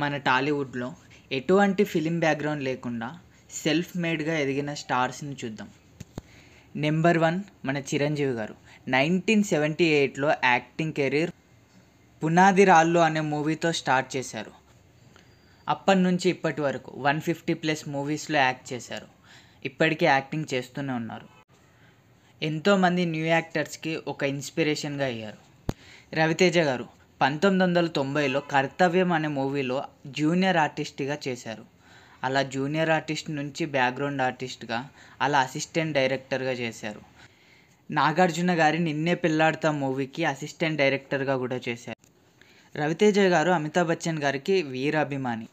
మన టాలీవుడ్లో ఎటువంటి ఫిలిం బ్యాక్గ్రౌండ్ లేకుండా సెల్ఫ్ మేడ్గా ఎదిగిన స్టార్స్ని చూద్దాం నెంబర్ వన్ మన చిరంజీవి గారు నైన్టీన్ సెవెంటీ ఎయిట్లో యాక్టింగ్ కెరీర్ పునాది రాళ్ళు అనే మూవీతో స్టార్ట్ చేశారు అప్పటి నుంచి ఇప్పటి వరకు వన్ ఫిఫ్టీ ప్లస్ మూవీస్లో యాక్ట్ చేశారు ఇప్పటికీ యాక్టింగ్ చేస్తూనే ఉన్నారు ఎంతోమంది న్యూ యాక్టర్స్కి ఒక ఇన్స్పిరేషన్గా అయ్యారు రవితేజ గారు పంతొమ్మిది వందల తొంభైలో కర్తవ్యం అనే మూవీలో జూనియర్ ఆర్టిస్ట్గా చేశారు అలా జూనియర్ ఆర్టిస్ట్ నుంచి బ్యాక్గ్రౌండ్ ఆర్టిస్ట్గా అలా అసిస్టెంట్ డైరెక్టర్గా చేశారు నాగార్జున గారి నిన్నే పిల్లాడతా మూవీకి అసిస్టెంట్ డైరెక్టర్గా కూడా చేశారు రవితేజ గారు అమితాబ్ బచ్చన్ గారికి వీరాభిమాని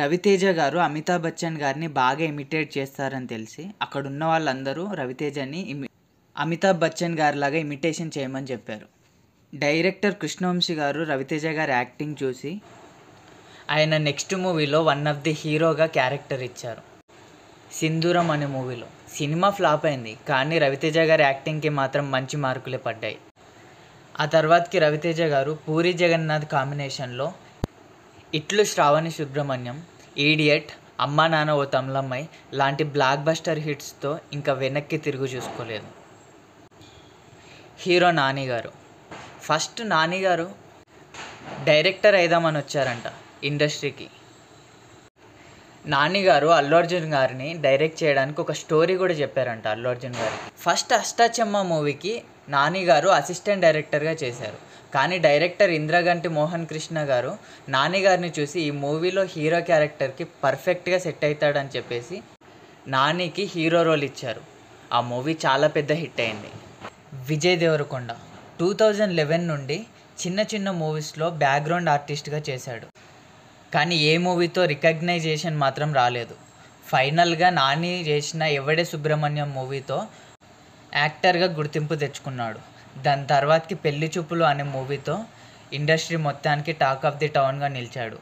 రవితేజ గారు అమితాబ్ బచ్చన్ గారిని బాగా ఇమిటేట్ చేస్తారని తెలిసి అక్కడున్న వాళ్ళందరూ రవితేజని ఇమి అమితాబ్ బచ్చన్ గారిలాగా ఇమిటేషన్ చేయమని చెప్పారు డైరెక్టర్ కృష్ణవంశీ గారు రవితేజ గారి యాక్టింగ్ చూసి ఆయన నెక్స్ట్ మూవీలో వన్ ఆఫ్ ది హీరోగా క్యారెక్టర్ ఇచ్చారు సింధూరం అనే మూవీలో సినిమా ఫ్లాప్ అయింది కానీ రవితేజ గారి యాక్టింగ్కి మాత్రం మంచి మార్కులే పడ్డాయి ఆ తర్వాతకి రవితేజ గారు పూరి జగన్నాథ్ కాంబినేషన్లో ఇట్లు శ్రావణి సుబ్రహ్మణ్యం ఈడియట్ అమ్మా నాన్న ఓ తమ్లమ్మాయి లాంటి బ్లాక్ బస్టర్ హిట్స్తో ఇంకా వెనక్కి తిరుగు చూసుకోలేదు హీరో నాని గారు ఫస్ట్ నాని గారు డైరెక్టర్ అయిదామని వచ్చారంట ఇండస్ట్రీకి గారు అల్లు అర్జున్ గారిని డైరెక్ట్ చేయడానికి ఒక స్టోరీ కూడా చెప్పారంట అల్లు అర్జున్ గారికి ఫస్ట్ అష్టాచమ్మ మూవీకి నానిగారు అసిస్టెంట్ డైరెక్టర్గా చేశారు కానీ డైరెక్టర్ ఇంద్రగంటి మోహన్ కృష్ణ గారు నానిగారిని చూసి ఈ మూవీలో హీరో క్యారెక్టర్కి పర్ఫెక్ట్గా సెట్ అవుతాడని చెప్పేసి నానికి హీరో రోల్ ఇచ్చారు ఆ మూవీ చాలా పెద్ద హిట్ అయింది Vijay Deverakonda two thousand eleven నుండి చిన్న చిన్న మూవీస్లో బ్యాక్గ్రౌండ్ ఆర్టిస్ట్గా చేశాడు కానీ ఏ మూవీతో రికగ్నైజేషన్ మాత్రం రాలేదు ఫైనల్గా నాని చేసిన ఎవడే సుబ్రహ్మణ్యం మూవీతో యాక్టర్గా గుర్తింపు తెచ్చుకున్నాడు దాని తర్వాతకి పెళ్లి చూపులు అనే మూవీతో ఇండస్ట్రీ మొత్తానికి టాక్ ఆఫ్ ది టౌన్గా నిలిచాడు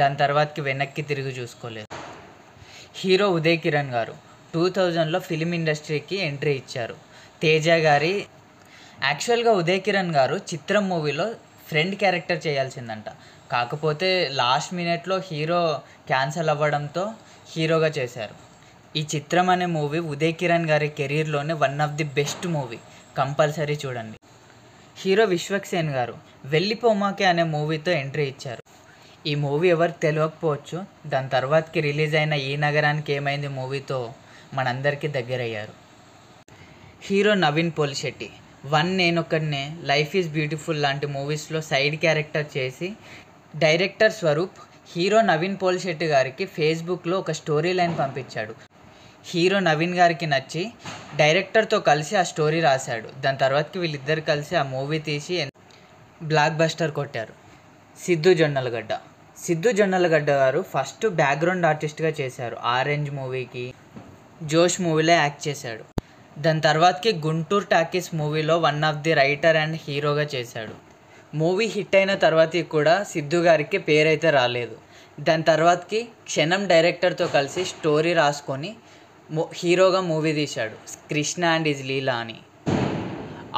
దాని తర్వాతకి వెనక్కి తిరిగి చూసుకోలేదు హీరో ఉదయ్ కిరణ్ గారు టూ థౌజండ్లో ఫిలిం ఇండస్ట్రీకి ఎంట్రీ ఇచ్చారు తేజ గారి యాక్చువల్గా ఉదయ్ కిరణ్ గారు చిత్రం మూవీలో ఫ్రెండ్ క్యారెక్టర్ చేయాల్సిందంట కాకపోతే లాస్ట్ మినిట్లో హీరో క్యాన్సల్ అవ్వడంతో హీరోగా చేశారు ఈ చిత్రం అనే మూవీ ఉదయ్ కిరణ్ గారి కెరీర్లోనే one of the best movie compulsory చూడండి హీరో విశ్వక్సేన్ గారు వెళ్ళిపోమాకే అనే మూవీతో ఎంట్రీ ఇచ్చారు ఈ మూవీ ఎవరు తెలియకపోవచ్చు దాని తర్వాతకి రిలీజ్ అయిన ఈ నగరానికి ఏమైంది మూవీతో మనందరికీ దగ్గరయ్యారు hero Naveen Polishetty one Nenokkadine life is beautiful లాంటి మూవీస్లో సైడ్ క్యారెక్టర్ చేసి డైరెక్టర్ స్వరూప్ హీరో నవీన్ శెట్టి గారికి ఫేస్బుక్లో ఒక స్టోరీ లైన్ పంపించాడు హీరో నవీన్ గారికి నచ్చి డైరెక్టర్తో కలిసి ఆ స్టోరీ రాశాడు దాని తర్వాతకి వీళ్ళిద్దరు కలిసి ఆ మూవీ తీసి బ్లాక్ బస్టర్ కొట్టారు సిద్ధు జొన్నలగడ్డ సిద్ధు జొన్నలగడ్డ గారు ఫస్ట్ బ్యాక్గ్రౌండ్ ఆర్టిస్ట్గా చేశారు ఆరెంజ్ మూవీకి జోష్ మూవీలో యాక్ట్ చేశాడు దాని తర్వాతకి గుంటూరు టాకీస్ మూవీలో one of the writer and హీరోగా చేశాడు మూవీ హిట్ అయిన తర్వాత కూడా సిద్ధు గారికి పేరైతే రాలేదు దాని తర్వాతకి క్షణం డైరెక్టర్తో కలిసి స్టోరీ రాసుకొని హీరోగా మూవీ తీశాడు కృష్ణ అండ్ ఇజ్ లీలా అని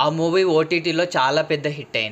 ఆ మూవీ ఓటీటీలో చాలా పెద్ద హిట్ అయింది